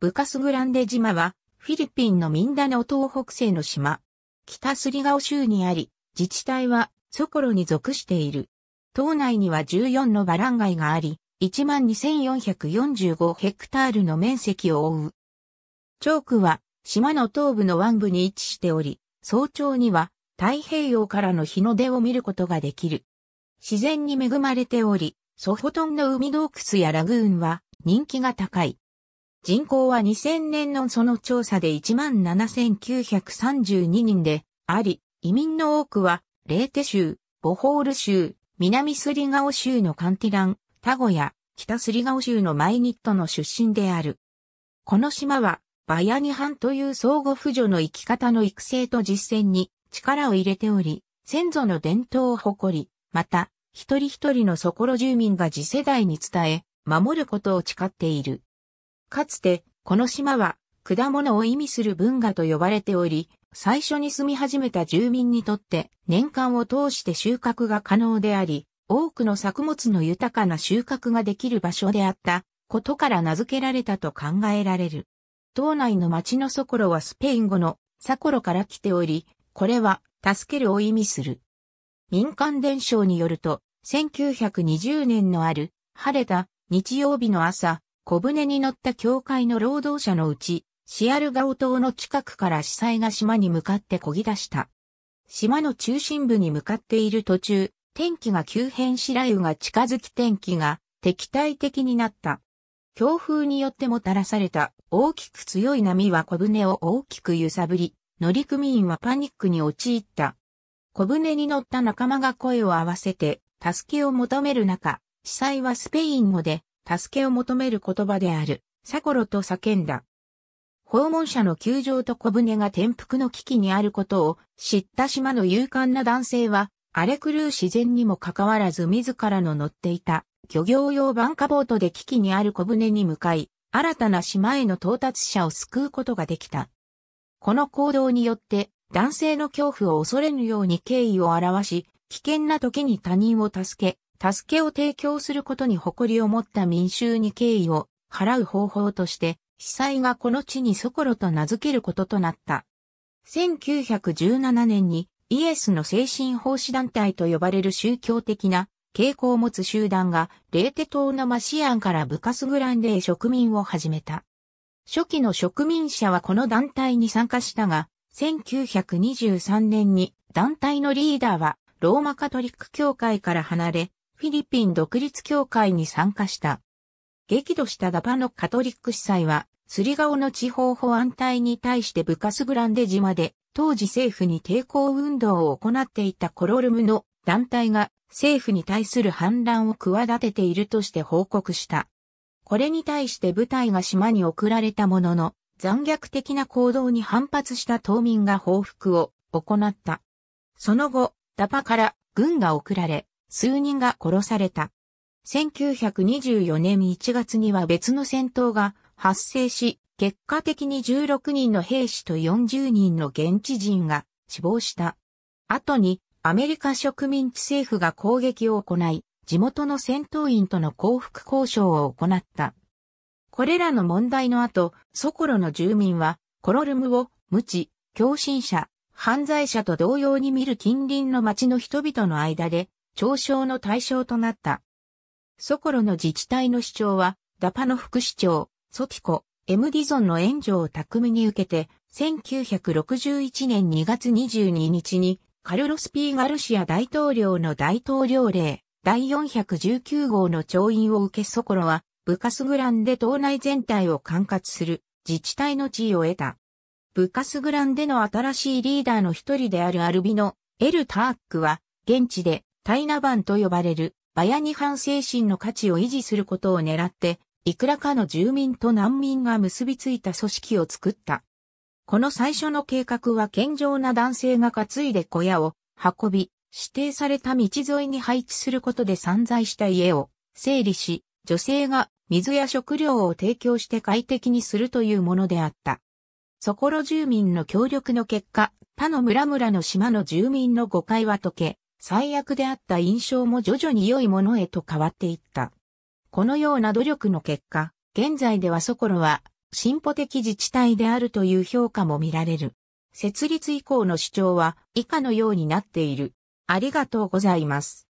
ブカスグランデ島は、フィリピンのミンダナオ東北西の島、北スリガオ州にあり、自治体はソコロに属している。島内には14のバランガイがあり、12,445ヘクタールの面積を覆う。チョークは島の東部の湾部に位置しており、早朝には太平洋からの日の出を見ることができる。自然に恵まれており、ソォトンの海洞窟やラグーンは人気が高い。人口は2000年のその調査で17,932人であり、移民の多くは、レーテ州、ボホール州、南スリガオ州のカンティラン、タゴや、北スリガオ州のマイニットの出身である。この島は、バヤニハンという相互扶助の生き方の育成と実践に力を入れており、先祖の伝統を誇り、また、一人一人のソコロ住民が次世代に伝え、守ることを誓っている。かつて、この島は、果物を意味する文化と呼ばれており、最初に住み始めた住民にとって年間を通して収穫が可能であり、多くの作物の豊かな収穫ができる場所であったことから名付けられたと考えられる。島内の町のソコロはスペイン語のサコロから来ており、これは助けるを意味する。民間伝承によると、1920年のある晴れた日曜日の朝、小舟に乗った教会の労働者のうち、シアルガオ島の近くから司祭が島に向かって漕ぎ出した。島の中心部に向かっている途中、天気が急変し雷雨が近づき天気が敵対的になった。強風によってもたらされた大きく強い波は小舟を大きく揺さぶり、乗組員はパニックに陥った。小舟に乗った仲間が声を合わせて助けを求める中、司祭はスペイン語で助けを求める言葉である、サコロと叫んだ。訪問者の球場と小舟が転覆の危機にあることを知った島の勇敢な男性は、荒れ狂う自然にもかかわらず自らの乗っていた漁業用バンカボートで危機にある小舟に向かい、新たな島への到達者を救うことができた。この行動によって男性の恐怖を恐れぬように敬意を表し、危険な時に他人を助け、助けを提供することに誇りを持った民衆に敬意を払う方法として、被災がこの地にソコロと名付けることとなった。1917年にイエスの精神奉仕団体と呼ばれる宗教的な傾向を持つ集団がレーテ島のマシアンからブカスグランデへ植民を始めた。初期の植民者はこの団体に参加したが、1923年に団体のリーダーはローマカトリック教会から離れ、フィリピン独立協会に参加した。激怒したダパのカトリック司祭は、スリガオの地方保安隊に対してブカスグランデ島で、当時政府に抵抗運動を行っていたコロルムの団体が政府に対する反乱を企てているとして報告した。これに対して部隊が島に送られたものの、残虐的な行動に反発した島民が報復を行った。その後、ダパから軍が送られ、数人が殺された。1924年1月には別の戦闘が発生し、結果的に16人の兵士と40人の現地人が死亡した。後にアメリカ植民地政府が攻撃を行い、地元の戦闘員との降伏交渉を行った。これらの問題の後、ソコロの住民は、コロルムを無知、狂信者、犯罪者と同様に見る近隣の町の人々の間で嘲笑の対象となった。ソコロの自治体の市長は、ダパの副市長、ソティコ、エムディゾンの援助を巧みに受けて、1961年2月22日に、カルロス・ピー・ガルシア大統領の大統領令、第419号の調印を受けソコロは、ブカスグランデ島内全体を管轄する自治体の地位を得た。ブカスグランデの新しいリーダーの一人であるアルビノ、エル・ターックは、現地でタイナバンと呼ばれるバヤニハン精神の価値を維持することを狙って、いくらかの住民と難民が結びついた組織を作った。この最初の計画は健常な男性が担いで小屋を運び、指定された道沿いに配置することで散在した家を整理し、女性が水や食料を提供して快適にするというものであった。そころ住民の協力の結果、他の村々の島の住民の誤解は解け、最悪であった印象も徐々に良いものへと変わっていった。このような努力の結果、現在ではソコロは進歩的自治体であるという評価も見られる。設立以降の主張は以下のようになっている。ありがとうございます。